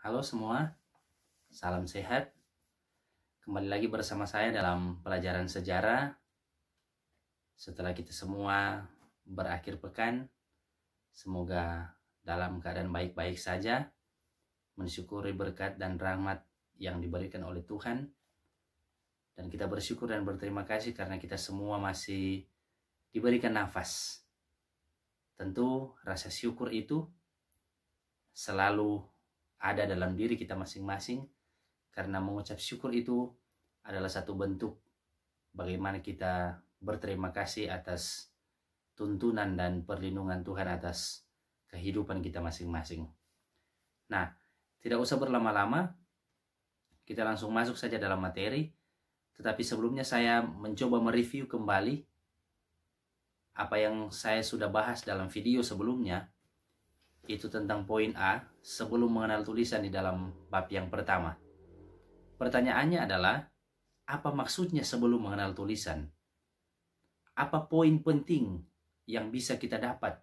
Halo semua, salam sehat. Kembali lagi bersama saya dalam pelajaran sejarah. Setelah kita semua berakhir pekan, semoga dalam keadaan baik-baik saja, mensyukuri berkat dan rahmat yang diberikan oleh Tuhan. Dan kita bersyukur dan berterima kasih karena kita semua masih diberikan nafas. Tentu rasa syukur itu selalu ada dalam diri kita masing-masing karena mengucap syukur itu adalah satu bentuk bagaimana kita berterima kasih atas tuntunan dan perlindungan Tuhan atas kehidupan kita masing-masing. Nah, tidak usah berlama-lama, kita langsung masuk saja dalam materi. Tetapi sebelumnya saya mencoba mereview kembali apa yang saya sudah bahas dalam video sebelumnya itu tentang poin A sebelum mengenal tulisan di dalam bab yang pertama. Pertanyaannya adalah, apa maksudnya sebelum mengenal tulisan? Apa poin penting yang bisa kita dapat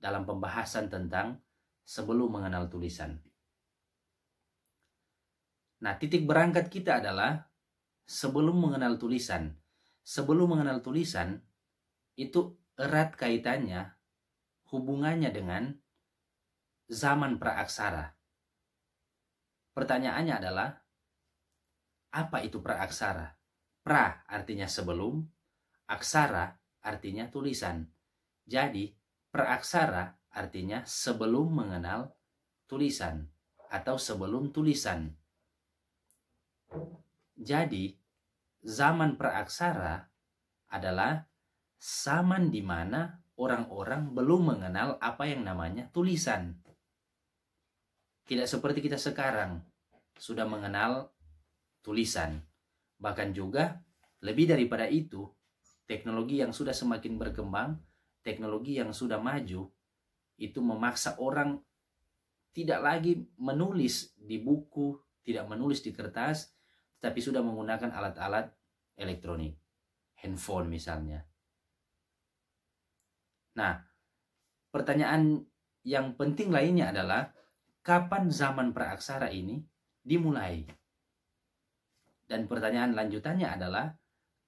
dalam pembahasan tentang sebelum mengenal tulisan? Nah, titik berangkat kita adalah sebelum mengenal tulisan. Sebelum mengenal tulisan, itu erat kaitannya, hubungannya dengan zaman praaksara. Pertanyaannya adalah, apa itu praaksara? Pra artinya sebelum, aksara artinya tulisan. Jadi, praaksara artinya sebelum mengenal tulisan atau sebelum tulisan. Jadi, zaman praaksara adalah zaman di mana orang-orang belum mengenal apa yang namanya tulisan. Tidak seperti kita sekarang, sudah mengenal tulisan. Bahkan juga, lebih daripada itu, teknologi yang sudah semakin berkembang, teknologi yang sudah maju, itu memaksa orang tidak lagi menulis di buku, tidak menulis di kertas, tetapi sudah menggunakan alat-alat elektronik, handphone misalnya. Nah, pertanyaan yang penting lainnya adalah kapan zaman praaksara ini dimulai? Dan pertanyaan lanjutannya adalah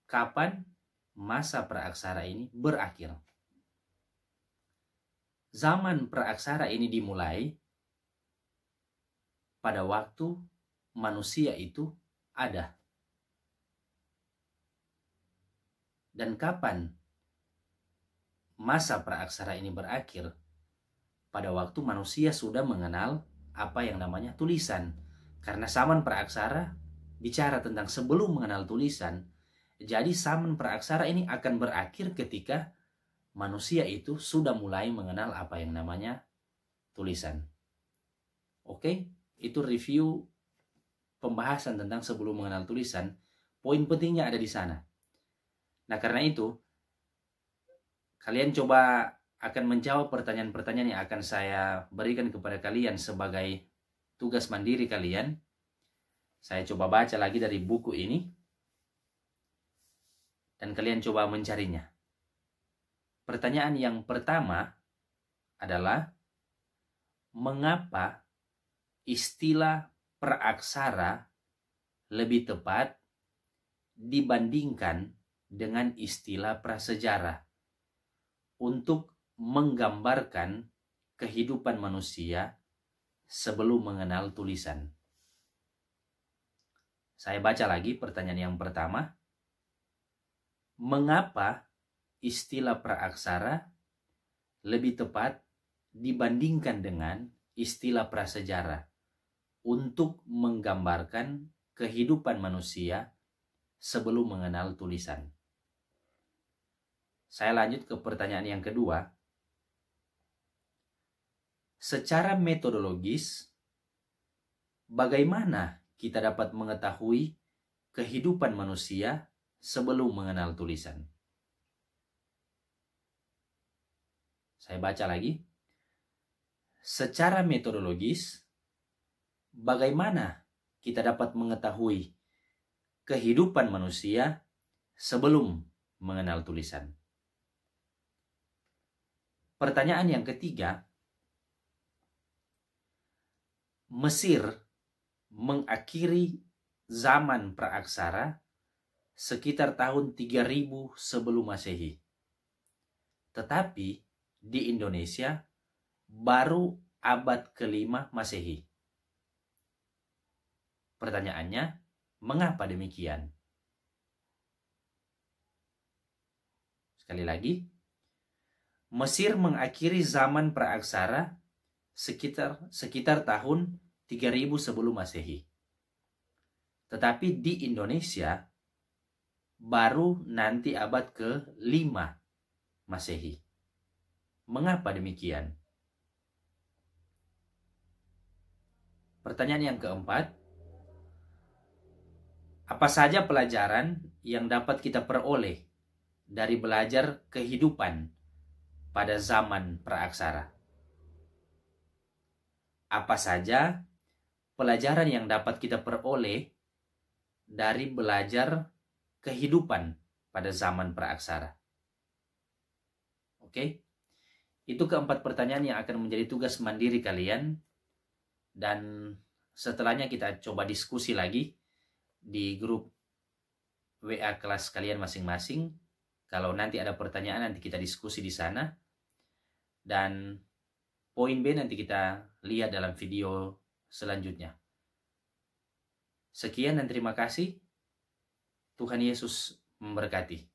kapan masa praaksara ini berakhir? Zaman praaksara ini dimulai pada waktu manusia itu ada. Dan kapan masa praaksara ini berakhir? pada waktu manusia sudah mengenal apa yang namanya tulisan. Karena saman praaksara bicara tentang sebelum mengenal tulisan, jadi saman praaksara ini akan berakhir ketika manusia itu sudah mulai mengenal apa yang namanya tulisan. Oke, itu review pembahasan tentang sebelum mengenal tulisan. Poin pentingnya ada di sana. Nah, karena itu kalian coba akan menjawab pertanyaan-pertanyaan yang akan saya berikan kepada kalian sebagai tugas mandiri kalian. Saya coba baca lagi dari buku ini. Dan kalian coba mencarinya. Pertanyaan yang pertama adalah mengapa istilah peraksara lebih tepat dibandingkan dengan istilah prasejarah untuk menggambarkan kehidupan manusia sebelum mengenal tulisan. Saya baca lagi pertanyaan yang pertama. Mengapa istilah praaksara lebih tepat dibandingkan dengan istilah prasejarah untuk menggambarkan kehidupan manusia sebelum mengenal tulisan? Saya lanjut ke pertanyaan yang kedua secara metodologis bagaimana kita dapat mengetahui kehidupan manusia sebelum mengenal tulisan. Saya baca lagi. Secara metodologis, bagaimana kita dapat mengetahui kehidupan manusia sebelum mengenal tulisan? Pertanyaan yang ketiga, Mesir mengakhiri zaman praaksara sekitar tahun 3000 sebelum Masehi. Tetapi di Indonesia baru abad kelima Masehi. Pertanyaannya, mengapa demikian? Sekali lagi, Mesir mengakhiri zaman praaksara sekitar sekitar tahun 3000 sebelum Masehi. Tetapi di Indonesia baru nanti abad ke-5 Masehi. Mengapa demikian? Pertanyaan yang keempat, apa saja pelajaran yang dapat kita peroleh dari belajar kehidupan pada zaman praaksara? Apa saja pelajaran yang dapat kita peroleh dari belajar kehidupan pada zaman praaksara. Oke? Itu keempat pertanyaan yang akan menjadi tugas mandiri kalian dan setelahnya kita coba diskusi lagi di grup WA kelas kalian masing-masing. Kalau nanti ada pertanyaan nanti kita diskusi di sana. Dan poin B nanti kita lihat dalam video selanjutnya. Sekian dan terima kasih. Tuhan Yesus memberkati.